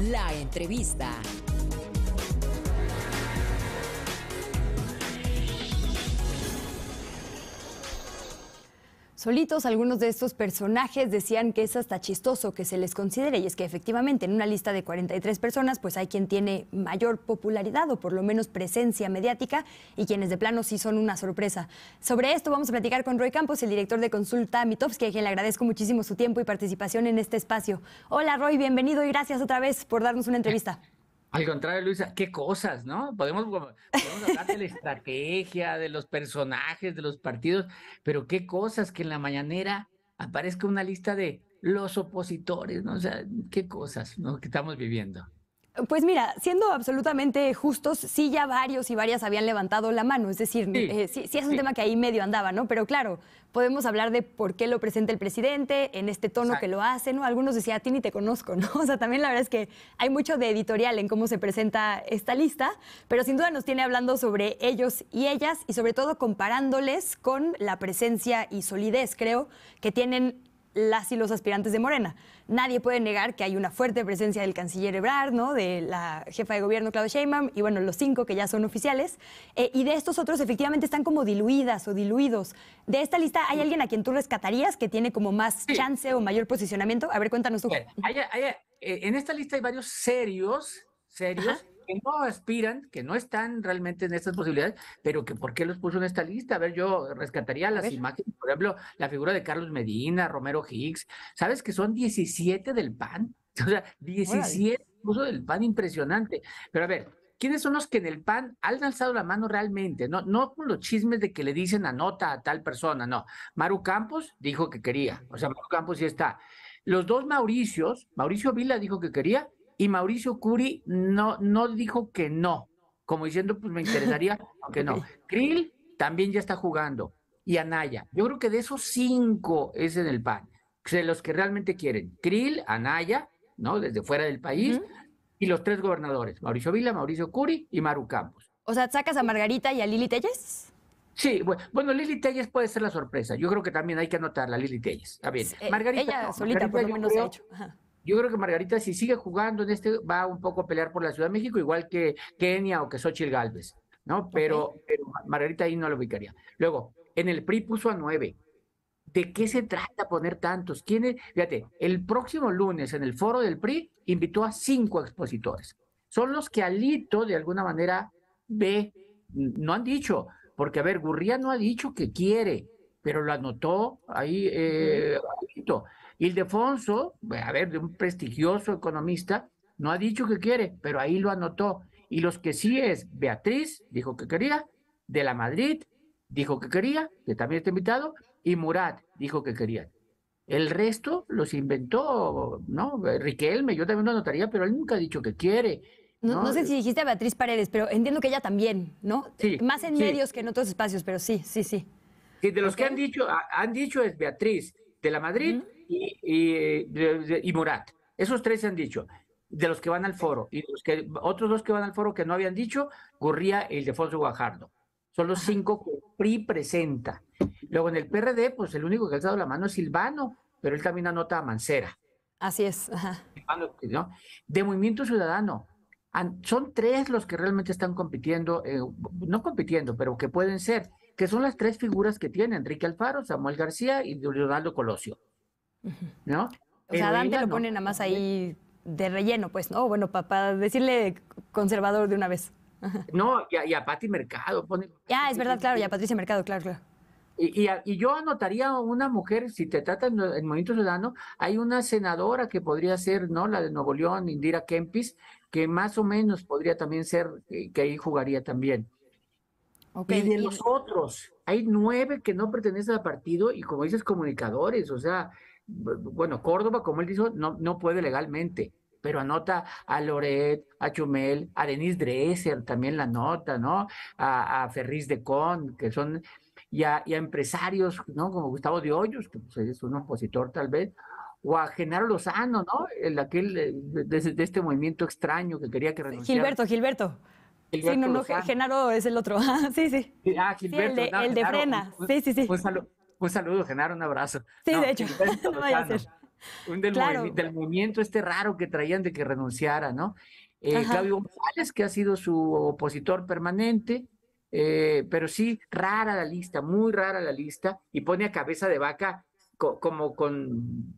La entrevista. Solitos algunos de estos personajes decían que es hasta chistoso que se les considere y es que efectivamente en una lista de 43 personas pues hay quien tiene mayor popularidad o por lo menos presencia mediática y quienes de plano sí son una sorpresa. Sobre esto vamos a platicar con Roy Campos, el director de consulta Mitofsky, a quien le agradezco muchísimo su tiempo y participación en este espacio. Hola Roy, bienvenido y gracias otra vez por darnos una entrevista. Al contrario, Luisa, qué cosas, ¿no? Podemos, hablar de la estrategia, de los personajes, de los partidos, pero qué cosas que en la mañanera aparezca una lista de los opositores, ¿no? O sea, qué cosas ¿no? que estamos viviendo. Pues mira, siendo absolutamente justos, sí ya varios y varias habían levantado la mano, es decir, sí, eh, es un tema que ahí medio andaba, ¿no? Pero claro, podemos hablar de por qué lo presenta el presidente, en este tono que lo hace, ¿no? Algunos decían, a ti ni te conozco, ¿no? O sea, también la verdad es que hay mucho de editorial en cómo se presenta esta lista, pero sin duda nos tiene hablando sobre ellos y ellas y sobre todo comparándoles con la presencia y solidez, creo, que tienen las y los aspirantes de Morena. Nadie puede negar que hay una fuerte presencia del canciller Ebrard, ¿no? de la jefa de gobierno Claudia Sheinbaum y bueno, los cinco que ya son oficiales. Eh, y de estos otros efectivamente están como diluidas o diluidos. De esta lista, ¿hay alguien a quien tú rescatarías que tiene como más chance o mayor posicionamiento? A ver, cuéntanos tú. Eh, en esta lista hay varios serios, serios que no aspiran, que no están realmente en estas posibilidades, pero que por qué los puso en esta lista. A ver, yo rescataría las imágenes, por ejemplo, la figura de Carlos Medina, Romero Higgs. ¿Sabes que son 17 del PAN? O sea, 17 puso del PAN impresionante. Pero a ver, ¿quiénes son los que en el PAN han alzado la mano realmente? No, no con los chismes de que le dicen anota a tal persona, no. Maru Campos dijo que quería, o sea, Maru Campos sí está. Los dos Mauricios, Mauricio Vila dijo que quería y Mauricio Curi no, no dijo que no, como diciendo, pues me interesaría, que no. Krill también ya está jugando y Anaya. Yo creo que de esos cinco es en el PAN, de los que realmente quieren. Krill, Anaya, ¿no? Desde fuera del país, y los tres gobernadores, Mauricio Vila, Mauricio Curi y Maru Campos. O sea, ¿sacas a Margarita y a Lili Telles? Sí, bueno, bueno, Lili Telles puede ser la sorpresa. Yo creo que también hay que anotarla, Lili Telles. Está bien. Eh, Margarita, ella solita, por lo menos, de ha hecho yo creo que Margarita, si sigue jugando en este, va un poco a pelear por la Ciudad de México, igual que Kenia o que Xochitl Galvez, ¿no? Pero, Margarita ahí no lo ubicaría. Luego, en el PRI puso a nueve. ¿De qué se trata poner tantos? Fíjate, el próximo lunes en el foro del PRI invitó a cinco expositores. Son los que Alito de alguna manera ve, no han dicho, porque a ver, Gurría no ha dicho que quiere, pero lo anotó ahí eh, el Ildefonso, a ver, de un prestigioso economista, no ha dicho que quiere, pero ahí lo anotó. Y los que sí es Beatriz, dijo que quería, de la Madrid, dijo que quería, que también está invitado, y Murat, dijo que quería. El resto los inventó, ¿no? Riquelme, yo también lo anotaría, pero él nunca ha dicho que quiere. No, sé si dijiste a Beatriz Paredes, pero entiendo que ella también, ¿no? Más en medios que en otros espacios, pero sí, sí, sí de los que han dicho, han dicho es Beatriz de la Madrid y, Murat. Esos tres se han dicho. De los que van al foro. Y los que, otros dos que van al foro que no habían dicho, Gurría y Ildefonso Guajardo. Son los cinco que PRI presenta. Luego en el PRD, pues el único que ha dado la mano es Silvano, pero él también anota a Mancera. Así es. Pues, de Movimiento Ciudadano. Son tres los que realmente están compitiendo, eh, no compitiendo, pero que pueden ser que son las tres figuras que tiene Enrique Alfaro, Samuel García y Leonardo Colosio. ¿No? O sea, Dante lo pone nada más ahí de relleno, pues, ¿no? Bueno, para decirle conservador de una vez. No, y a, y Mercado. Pone... Ya, es verdad, claro, y a Patricia Mercado, claro, claro. Y, yo anotaría una mujer, si te trata en Movimiento Ciudadano, hay una senadora que podría ser, ¿no? La de Nuevo León, Indira Kempis, que más o menos podría también ser, eh, que ahí jugaría también. Y de los otros, hay nueve que no pertenecen al partido y como dices, comunicadores, o sea, bueno, Córdoba, como él dijo, no, no puede legalmente, pero anota a Loret, a Chumel, a Denise Dreser, también la nota, ¿no? A, a Ferriz de Con, que son, y a, empresarios, ¿no? Como Gustavo de Hoyos, que pues, es un opositor tal vez, o a Genaro Lozano, ¿no? El aquel eh, de, de este movimiento extraño que quería que renunciara. Gilberto, Gilberto sí, no, no, Genaro es el otro. Ah, sí, sí. Ah, el de, Frena. Sí, sí, sí. Un saludo, un Genaro, un abrazo. Sí, de hecho. Un del, movimiento este raro que traían de que renunciara, ¿no? Eh, Claudio González, que ha sido su opositor permanente, eh, pero sí, rara la lista, muy rara la lista, y pone a cabeza de vaca como con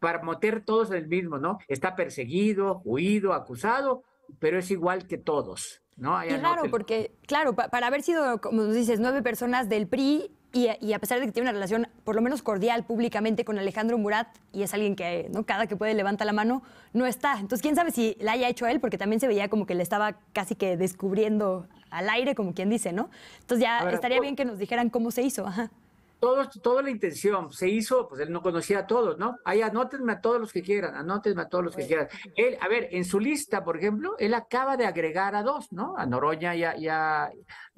para meter todos en el mismo, ¿no? Está perseguido, huido, acusado, pero es igual que todos. ¿no? y raro, porque, claro, para haber sido, como nos dices, nueve personas del PRI y, a pesar de que tiene una relación por lo menos cordial públicamente con Alejandro Murat, y es alguien que ¿no? cada que puede levanta la mano, no está. Entonces, quién sabe si la haya hecho él, porque también se veía como que le estaba casi que descubriendo al aire, como quien dice, ¿no? Entonces ya estaría bien que nos dijeran cómo se hizo. Ajá todo, toda la intención se hizo, pues él no conocía a todos, ¿no? Ahí anótenme a todos los que quieran, anótenme a todos los que quieran. Él, a ver, en su lista, por ejemplo, él acaba de agregar a dos, ¿no? A Noroña y a, y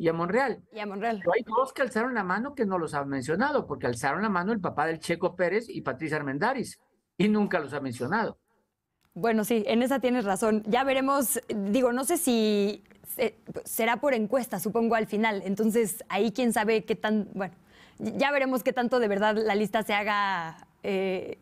a, Monreal. Y a Monreal. hay dos que alzaron la mano que no los han mencionado, porque alzaron la mano el papá del Checo Pérez y Patricia Armendaris. y nunca los ha mencionado. Bueno, sí, en esa tienes razón. Ya veremos, digo, no sé si será por encuesta, supongo, al final. Entonces, ahí quién sabe qué tan, bueno, ya veremos qué tanto de verdad la lista se haga eh,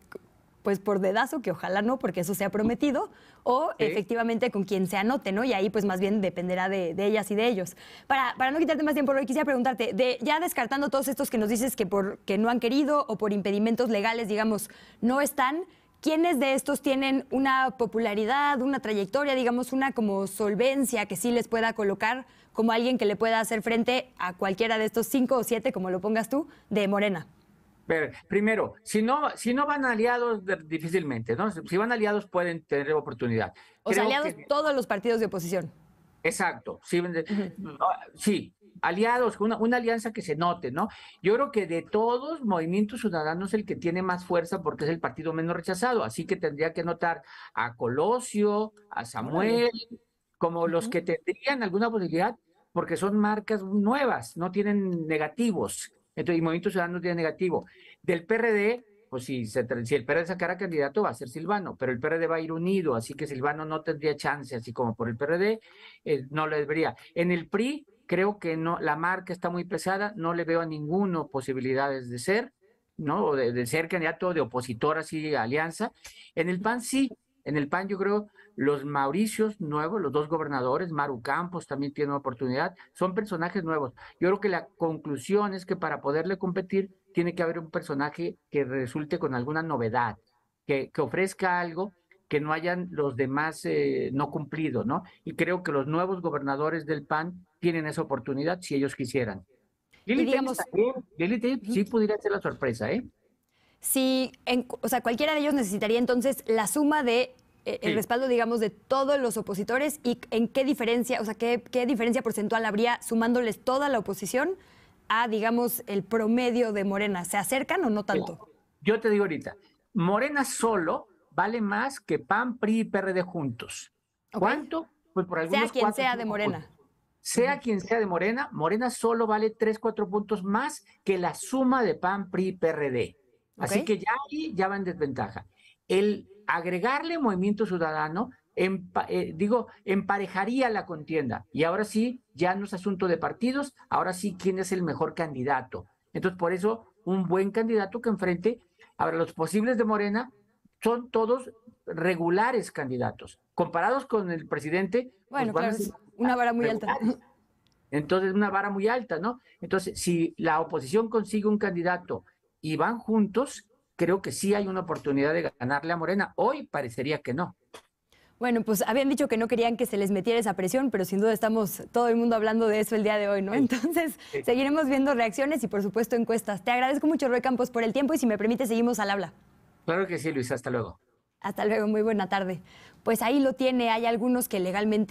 pues por dedazo, que ojalá no, porque eso se ha prometido, o efectivamente con quien se anote, ¿no? Y ahí pues más bien dependerá de, ellas y de ellos. Para, para no quitarte más tiempo, hoy quisiera preguntarte, de, ya descartando todos estos que nos dices que, por, que no han querido o por impedimentos legales, digamos, no están, ¿quiénes de estos tienen una popularidad, una trayectoria, digamos, una como solvencia que sí les pueda colocar? como alguien que le pueda hacer frente a cualquiera de estos cinco o siete, como lo pongas tú, de Morena? primero, si no, si no van aliados difícilmente, ¿no? Si van aliados pueden tener oportunidad. O sea, aliados todos los partidos de oposición. Exacto, sí, aliados, una, una, alianza que se note, ¿no? Yo creo que de todos, Movimiento Ciudadanos es el que tiene más fuerza porque es el partido menos rechazado, así que tendría que anotar a Colosio, a Samuel, como los que tendrían alguna posibilidad porque son marcas nuevas, no tienen negativos. Entonces, Movimiento Ciudadano tiene negativo. Del PRD, pues si, si el PRD sacara candidato va a ser Silvano, pero el PRD va a ir unido, así que Silvano no tendría chance, así como por el PRD, eh, no lo debería. En el PRI, creo que no, la marca está muy pesada, no le veo a ninguno posibilidades de ser, ¿no? O de, ser candidato de opositor así alianza. En el PAN sí, en el PAN yo creo los Mauricios nuevos, los dos gobernadores, Maru Campos también tiene una oportunidad, son personajes nuevos. Yo creo que la conclusión es que para poderle competir tiene que haber un personaje que resulte con alguna novedad, que, ofrezca algo que no hayan los demás eh, no cumplido, ¿no? Y creo que los nuevos gobernadores del PAN tienen esa oportunidad si ellos quisieran. Lili, digamos... sí pudiera ser la sorpresa, ¿eh? si, en, o sea, cualquiera de ellos necesitaría entonces la suma de eh, el respaldo, digamos, de todos los opositores y en qué diferencia, o sea, qué, diferencia porcentual habría sumándoles toda la oposición a, digamos, el promedio de Morena. ¿Se acercan o no tanto? Yo te digo ahorita, Morena solo vale más que PAN, PRI y PRD juntos. ¿Cuánto? Pues por algunos sea quien sea de Morena. Sea quien sea de Morena, Morena solo vale 3, 4 puntos más que la suma de PAN, PRI y PRD. Así que ya ahí ya va en desventaja. El agregarle movimiento ciudadano, eh, digo, emparejaría la contienda. Y ahora sí, ya no es asunto de partidos, ahora sí, quién es el mejor candidato. Entonces, por eso, un buen candidato que enfrente, a los posibles de Morena son todos regulares candidatos. Comparados con el presidente, pues, bueno, claro, una vara muy alta. Entonces, una vara muy alta, ¿no? Entonces, si la oposición consigue un candidato y van juntos, creo que sí hay una oportunidad de ganarle a Morena. Hoy parecería que no. Bueno, pues habían dicho que no querían que se les metiera esa presión, pero sin duda estamos todo el mundo hablando de eso el día de hoy, ¿no? Entonces, seguiremos viendo reacciones y, por supuesto, encuestas. Te agradezco mucho, Roy Campos, por el tiempo y, si me permite, seguimos al habla. Claro que sí, Luis. Hasta luego. Hasta luego. Muy buena tarde. Pues ahí lo tiene. Hay algunos que legalmente...